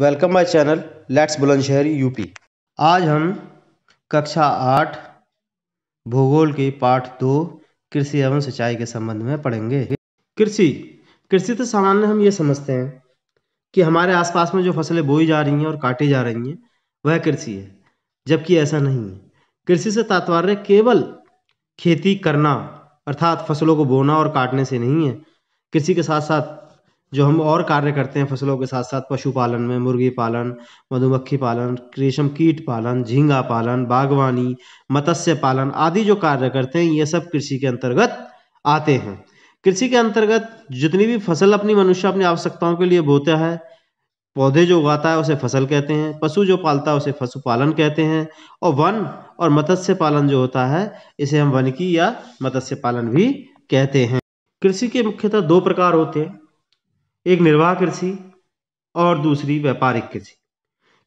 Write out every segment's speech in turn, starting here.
welcome my channel let's Bulandshahr UP आज हम कक्षा आठ भूगोल के पाठ दो कृषि एवं सिंचाई के संबंध में पढ़ेंगे कृषि कृषि तो सामान्य हम ये समझते हैं कि हमारे आसपास में जो फसलें बोई जा रही हैं और काटी जा रही हैं वह कृषि है जबकि ऐसा नहीं है कृषि से तात्पर्य केवल खेती करना अर्थात फसलों को बोना और काटने से नहीं है कृषि के साथ साथ जो हम और कार्य करते हैं फसलों के साथ साथ पशुपालन में मुर्गी पालन मधुमक्खी पालन रेशम कीट पालन झींगा पालन बागवानी मत्स्य पालन आदि जो कार्य करते हैं ये सब कृषि के अंतर्गत आते हैं कृषि के अंतर्गत जितनी भी फसल अपनी मनुष्य अपनी आवश्यकताओं के लिए बोता है पौधे जो उगाता है उसे फसल कहते हैं पशु जो पालता है उसे पशुपालन कहते हैं और वन और मत्स्य पालन जो होता है इसे हम की या मत्स्य पालन भी कहते हैं कृषि के मुख्यतः दो प्रकार होते हैं एक निर्वाह कृषि और दूसरी व्यापारिक कृषि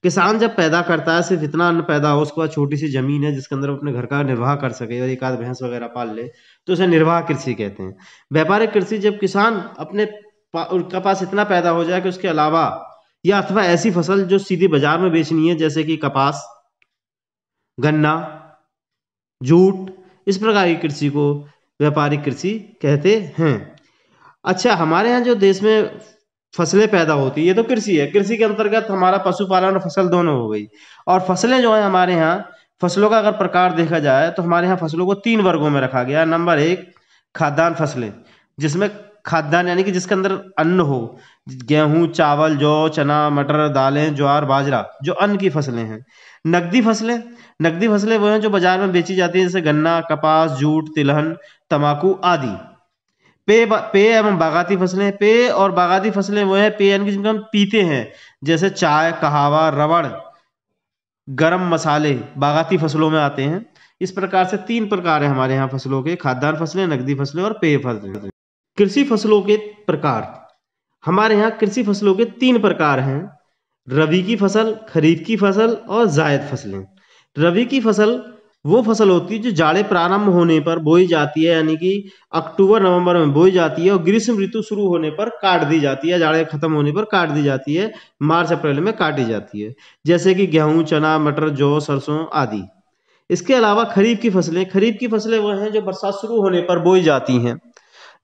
किसान जब पैदा करता है सिर्फ इतना अन्न पैदा हो उसके बाद छोटी सी जमीन है जिसके अंदर अपने घर का निर्वाह कर सके और एक आध भैंस वगैरह पाल ले तो उसे निर्वाह कृषि कहते हैं व्यापारिक कृषि जब किसान अपने उनका पास इतना पैदा हो जाए कि उसके अलावा या अथवा ऐसी फसल जो सीधी बाजार में बेचनी है जैसे कि कपास गन्ना जूट इस प्रकार की कृषि को व्यापारिक कृषि कहते हैं अच्छा हमारे यहाँ जो देश में फसलें पैदा होती है ये तो कृषि है कृषि के अंतर्गत हमारा पशुपालन और फसल दोनों हो गई और फसलें जो है हमारे यहाँ फसलों का अगर प्रकार देखा जाए तो हमारे यहाँ फसलों को तीन वर्गों में रखा गया नंबर एक खाद्यान्न फसलें जिसमें खाद्यान्न यानी कि जिसके अंदर अन्न हो गेहूं चावल जौ चना मटर दालें ज्वार बाजरा जो अन्न की फसलें हैं नकदी फसलें नकदी फसलें वो हैं जो बाजार में बेची जाती हैं जैसे गन्ना कपास जूट तिलहन तंबाकू आदि पे पे एवं बागाती फसलें पे और बागाती फसलें वो हैं पेय यानी कि जिनका हम पीते हैं जैसे चाय कहावा रबड़ गरम मसाले बागाती फसलों में आते हैं इस प्रकार से तीन प्रकार है हमारे यहाँ फसलों के खाद्यान्न फसलें नकदी फसलें और पेय फसलें कृषि फसलों के प्रकार हमारे यहाँ कृषि फसलों के तीन प्रकार हैं रबी की फसल खरीफ की फसल और जायद फसलें रबी की फसल वो फसल होती है जो जाड़े प्रारंभ होने पर बोई जाती है यानी कि अक्टूबर नवंबर में बोई जाती है और ग्रीष्म ऋतु शुरू होने पर काट दी जाती है जाड़े खत्म होने पर काट दी जाती है मार्च अप्रैल में काटी जाती है जैसे कि गेहूं चना मटर जौ सरसों आदि इसके अलावा खरीफ की फसलें खरीफ की फसलें वह हैं जो बरसात शुरू होने पर बोई जाती हैं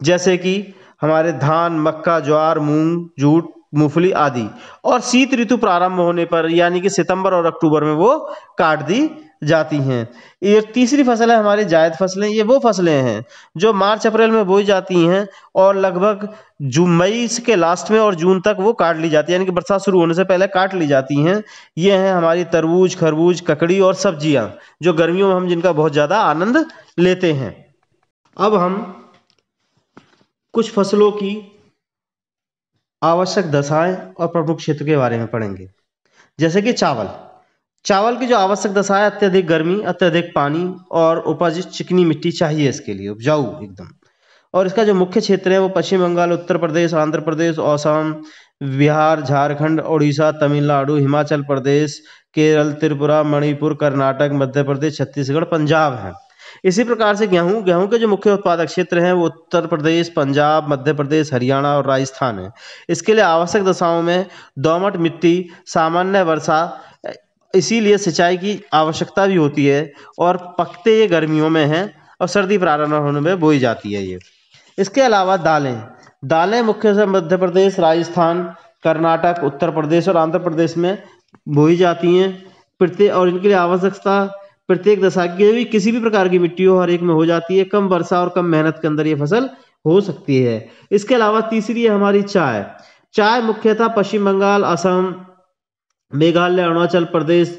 जैसे कि हमारे धान मक्का ज्वार मूंग जूट मूंगफली आदि और शीत ऋतु प्रारंभ होने पर यानी कि सितंबर और अक्टूबर में वो काट दी जाती हैं ये तीसरी फसल है हमारी जायद फसलें ये वो फसलें हैं जो मार्च अप्रैल में बोई जाती हैं और लगभग जून मई के लास्ट में और जून तक वो काट ली जाती है यानी कि बरसात शुरू होने से पहले काट ली जाती हैं ये हैं हमारी तरबूज खरबूज ककड़ी और सब्जियां जो गर्मियों में हम जिनका बहुत ज़्यादा आनंद लेते हैं अब हम कुछ फसलों की आवश्यक दशाएं और प्रमुख क्षेत्र के बारे में पढ़ेंगे जैसे कि चावल चावल की जो आवश्यक दशाएं अत्यधिक गर्मी अत्यधिक पानी और उपज चिकनी मिट्टी चाहिए इसके लिए उपजाऊ एकदम और इसका जो मुख्य क्षेत्र है वो पश्चिम बंगाल उत्तर प्रदेश आंध्र प्रदेश असम बिहार झारखंड उड़ीसा तमिलनाडु हिमाचल प्रदेश केरल त्रिपुरा मणिपुर कर्नाटक मध्य प्रदेश छत्तीसगढ़ पंजाब हैं इसी प्रकार से गेहूं गेहूं के जो मुख्य उत्पादक क्षेत्र हैं वो उत्तर प्रदेश पंजाब मध्य प्रदेश हरियाणा और राजस्थान है इसके लिए आवश्यक दशाओं में दोमट मिट्टी सामान्य वर्षा इसीलिए सिंचाई की आवश्यकता भी होती है और पकते ये गर्मियों में हैं और सर्दी प्रारंभ होने में बोई जाती है ये इसके अलावा दालें दालें मुख्य से मध्य प्रदेश राजस्थान कर्नाटक उत्तर प्रदेश और आंध्र प्रदेश में बोई जाती हैं प्रत्येक और इनके लिए आवश्यकता प्रत्येक दशा की भी किसी भी प्रकार की मिट्टी हो हर एक में हो जाती है कम वर्षा और कम मेहनत के अंदर ये फसल हो सकती है इसके अलावा तीसरी है हमारी चाय चाय मुख्यतः पश्चिम बंगाल असम मेघालय अरुणाचल प्रदेश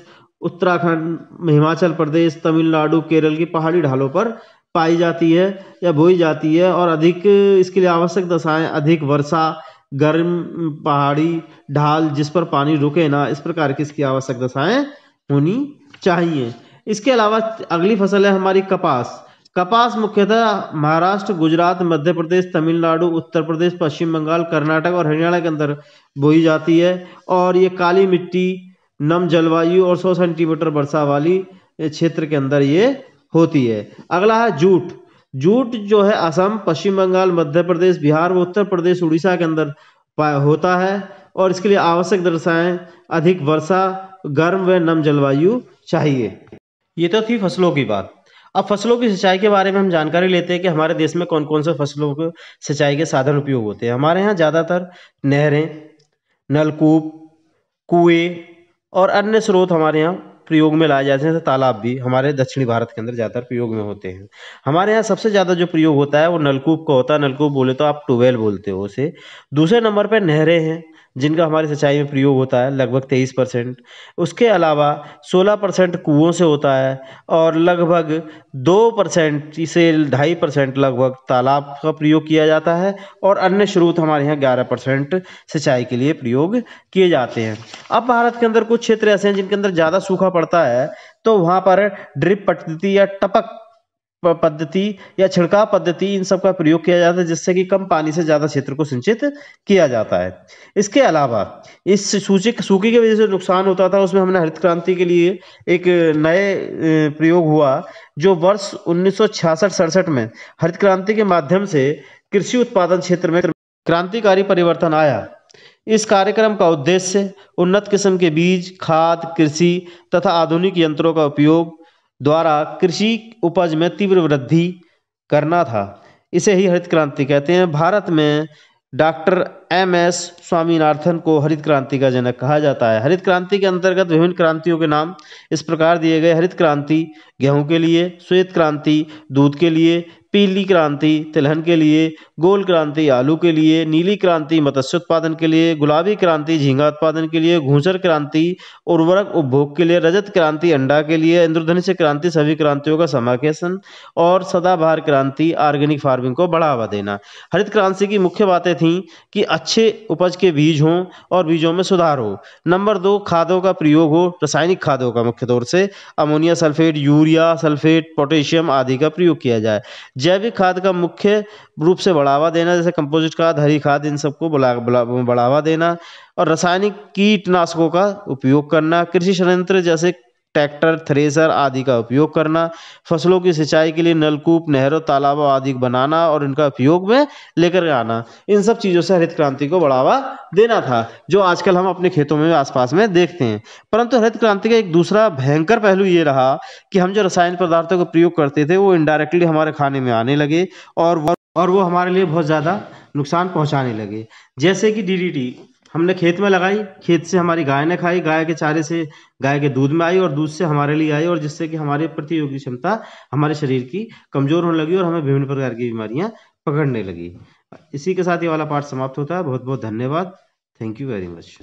उत्तराखंड हिमाचल प्रदेश तमिलनाडु केरल की पहाड़ी ढालों पर पाई जाती है या बोई जाती है और अधिक इसके लिए आवश्यक दशाएं अधिक वर्षा गर्म पहाड़ी ढाल जिस पर पानी रुके ना इस प्रकार की इसकी आवश्यक दशाएं होनी चाहिए इसके अलावा अगली फसल है हमारी कपास कपास मुख्यतः महाराष्ट्र गुजरात मध्य प्रदेश तमिलनाडु उत्तर प्रदेश पश्चिम बंगाल कर्नाटक और हरियाणा के अंदर बोई जाती है और ये काली मिट्टी नम जलवायु और सौ सेंटीमीटर वर्षा वाली क्षेत्र के अंदर ये होती है अगला है जूट जूट जो है असम पश्चिम बंगाल मध्य प्रदेश बिहार व उत्तर प्रदेश उड़ीसा के अंदर होता है और इसके लिए आवश्यक दर्शाएं अधिक वर्षा गर्म व नम जलवायु चाहिए ये तो थी फसलों की बात अब फसलों की सिंचाई के बारे में हम जानकारी लेते हैं कि हमारे देश में कौन कौन से फसलों को सिंचाई के साधन उपयोग होते हैं हमारे यहाँ ज़्यादातर नहरें नलकूप कुएँ और अन्य स्रोत हमारे यहाँ प्रयोग में लाए जाते हैं जैसे तालाब भी हमारे दक्षिणी भारत के अंदर ज़्यादातर प्रयोग में होते हैं हमारे यहाँ सबसे ज़्यादा जो प्रयोग होता है वो नलकूप का होता है नलकूप बोले तो आप ट्यूबवेल बोलते हो उसे दूसरे नंबर पर नहरें हैं जिनका हमारी सिंचाई में प्रयोग होता है लगभग तेईस परसेंट उसके अलावा सोलह परसेंट कुओं से होता है और लगभग दो परसेंट से ढाई परसेंट लगभग तालाब का प्रयोग किया जाता है और अन्य स्रोत हमारे यहाँ ग्यारह परसेंट सिंचाई के लिए प्रयोग किए जाते हैं अब भारत के अंदर कुछ क्षेत्र ऐसे हैं जिनके अंदर ज़्यादा सूखा पड़ता है तो वहाँ पर ड्रिप पद्धति या टपक पद्धति या छिड़काव पद्धति इन सब का प्रयोग किया जाता है जिससे कि कम पानी से ज़्यादा क्षेत्र को सिंचित किया जाता है इसके अलावा इस सूची सूखी की वजह से नुकसान होता था उसमें हमने हरित क्रांति के लिए एक नए प्रयोग हुआ जो वर्ष उन्नीस सौ छियासठ सड़सठ में हरित क्रांति के माध्यम से कृषि उत्पादन क्षेत्र में क्रांतिकारी परिवर्तन आया इस कार्यक्रम का उद्देश्य उन्नत किस्म के बीज खाद कृषि तथा आधुनिक यंत्रों का उपयोग द्वारा कृषि उपज में तीव्र वृद्धि करना था इसे ही हरित क्रांति कहते हैं भारत में डॉक्टर एम एस स्वामीनाथन को हरित क्रांति का जनक कहा जाता है हरित क्रांति के अंतर्गत विभिन्न क्रांतियों के नाम इस प्रकार दिए गए हरित क्रांति गेहूं के लिए श्वेत क्रांति दूध के लिए पीली क्रांति तिलहन के लिए गोल क्रांति आलू के लिए नीली क्रांति मत्स्य उत्पादन के लिए गुलाबी क्रांति झींगा उत्पादन के लिए घूसर क्रांति उर्वरक उपभोग के लिए रजत क्रांति अंडा के लिए इंद्रधनुष क्रांति सभी क्रांतियों का समाकेशन और सदाबहार क्रांति ऑर्गेनिक फार्मिंग को बढ़ावा देना हरित क्रांति की मुख्य बातें थीं कि अच्छे उपज के बीज हों और बीजों में सुधार हो नंबर दो खादों का प्रयोग हो रासायनिक खादों का मुख्य तौर से ammonia sulphate urea sulphate potassium आदि का प्रयोग किया जाए जैविक खाद का मुख्य रूप से बढ़ावा देना जैसे कंपोजिट खाद हरी खाद इन सबको बढ़ावा देना और रासायनिक कीटनाशकों का उपयोग करना कृषि संयंत्र जैसे ट्रैक्टर थ्रेसर आदि का उपयोग करना फसलों की सिंचाई के लिए नलकूप नहरों तालाबों आदि बनाना और इनका उपयोग में लेकर आना इन सब चीज़ों से हरित क्रांति को बढ़ावा देना था जो आजकल हम अपने खेतों में आसपास में देखते हैं परंतु हरित क्रांति का एक दूसरा भयंकर पहलू ये रहा कि हम जो रसायन पदार्थों का प्रयोग करते थे वो इनडायरेक्टली हमारे खाने में आने लगे और और वो हमारे लिए बहुत ज़्यादा नुकसान पहुंचाने लगे जैसे कि डीडीटी हमने खेत में लगाई खेत से हमारी गाय ने खाई गाय के चारे से गाय के दूध में आई और दूध से हमारे लिए आई और जिससे कि हमारे प्रतियोगी क्षमता हमारे शरीर की कमजोर होने लगी और हमें विभिन्न प्रकार की बीमारियां पकड़ने लगी इसी के साथ ये वाला पार्ट समाप्त होता है बहुत बहुत धन्यवाद थैंक यू वेरी मच